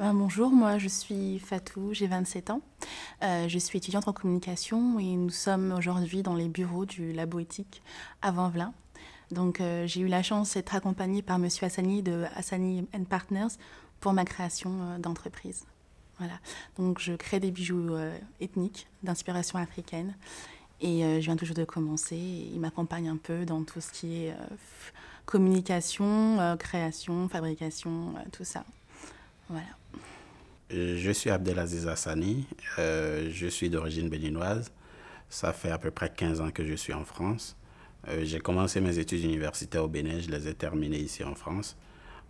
Euh, bonjour, moi je suis Fatou, j'ai 27 ans. Euh, je suis étudiante en communication et nous sommes aujourd'hui dans les bureaux du Labo Éthique à Vanvelin. Donc euh, j'ai eu la chance d'être accompagnée par Monsieur Hassani de Hassani Partners pour ma création d'entreprise. Voilà. Donc je crée des bijoux ethniques d'inspiration africaine et je viens toujours de commencer. Il m'accompagne un peu dans tout ce qui est communication, création, fabrication, tout ça. Je suis Abdelaziz Hassani, euh, je suis d'origine béninoise. Ça fait à peu près 15 ans que je suis en France. Euh, j'ai commencé mes études universitaires au Bénin, je les ai terminées ici en France.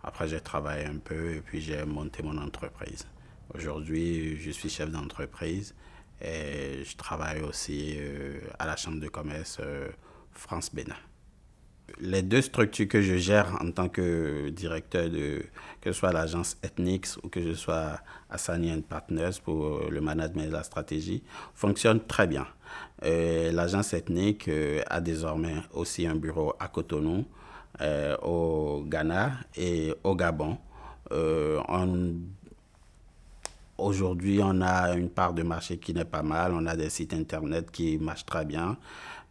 Après, j'ai travaillé un peu et puis j'ai monté mon entreprise. Aujourd'hui, je suis chef d'entreprise et je travaille aussi euh, à la Chambre de commerce France-Bénin les deux structures que je gère en tant que directeur de, que ce soit l'agence Ethnix ou que je sois à Partners pour euh, le management de la stratégie, fonctionnent très bien. Euh, l'agence Ethnique euh, a désormais aussi un bureau à Cotonou, au Ghana et au Gabon. Aujourd'hui, on a une part de marché qui n'est pas mal. On a des sites Internet qui marchent très bien.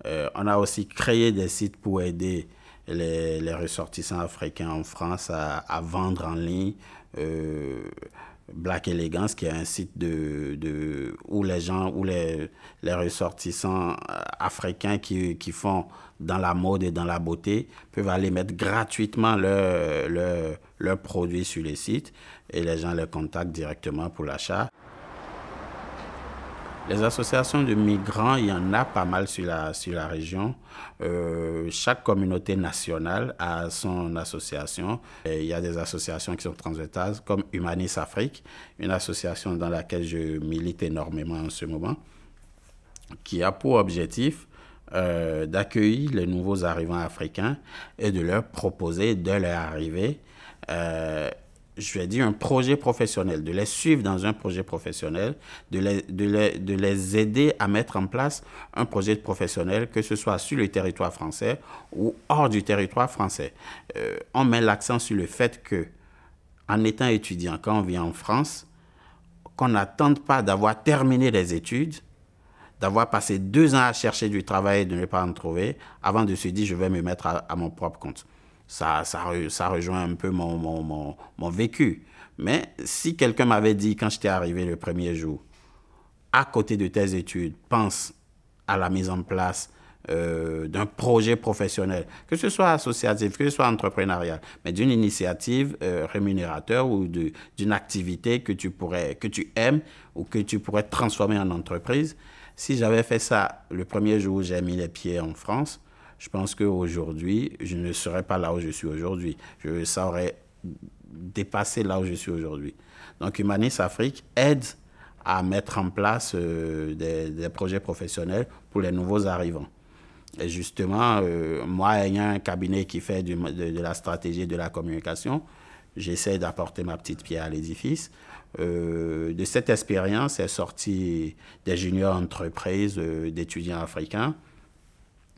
Euh, on a aussi créé des sites pour aider les, ressortissants africains en France à, vendre en ligne. Euh, Black Elegance, qui est un site où les gens, où les, ressortissants euh, africains qui, font dans la mode et dans la beauté peuvent aller mettre gratuitement leurs produits sur les sites et les gens les contactent directement pour l'achat. Les associations de migrants, il y en a pas mal sur la, sur la région. Euh, chaque communauté nationale a son association. Et il y a des associations qui sont transversales, comme Humanis Afrique, une association dans laquelle je milite énormément en ce moment, qui a pour objectif euh, d'accueillir les nouveaux arrivants africains et de leur proposer, de leur arriver euh, je vais dire, un projet professionnel, de les suivre dans un projet professionnel, de les, aider à mettre en place un projet professionnel, que ce soit sur le territoire français ou hors du territoire français. Euh, on met l'accent sur le fait que, en étant étudiant, quand on vient en France, qu'on n'attende pas d'avoir terminé les études, d'avoir passé deux ans à chercher du travail et de ne pas en trouver, avant de se dire je vais me mettre à mon propre compte. Ça, ça, ça rejoint un peu mon, mon, mon, mon vécu. Mais si quelqu'un m'avait dit quand j'étais arrivé le premier jour, à côté de tes études, pense à la mise en place euh, d'un projet professionnel, que ce soit associatif, que ce soit entrepreneurial, mais d'une initiative euh, rémunérateur ou d'une activité que tu pourrais, que tu aimes ou que tu pourrais transformer en entreprise. Si j'avais fait ça le premier jour où j'ai mis les pieds en France, je pense qu'aujourd'hui, je ne serais pas là où je suis aujourd'hui. Je, ça aurait dépassé là où je suis aujourd'hui. Donc Humanis Afrique aide à mettre en place euh, des, projets professionnels pour les nouveaux arrivants. Et justement, euh, moi, ayant un cabinet qui fait de, la stratégie et de la communication, j'essaie d'apporter ma petite pierre à l'édifice. Euh, de cette expérience est sorti des juniors entreprises d'étudiants africains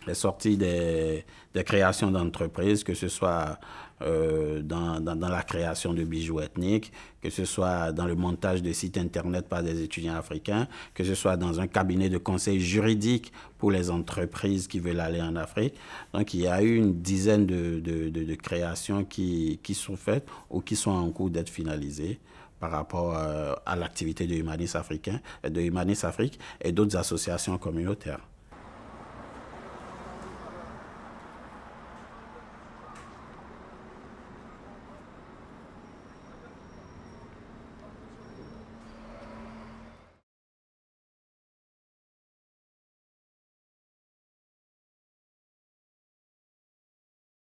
les sorties des, créations d'entreprises, que ce soit euh, dans, la création de bijoux ethniques, que ce soit dans le montage de sites Internet par des étudiants africains, que ce soit dans un cabinet de conseil juridique pour les entreprises qui veulent aller en Afrique. Donc il y a eu une dizaine de, créations qui, sont faites ou qui sont en cours d'être finalisées par rapport euh, à, l'activité de Humanis Africain, de Humanis Afrique et d'autres associations communautaires.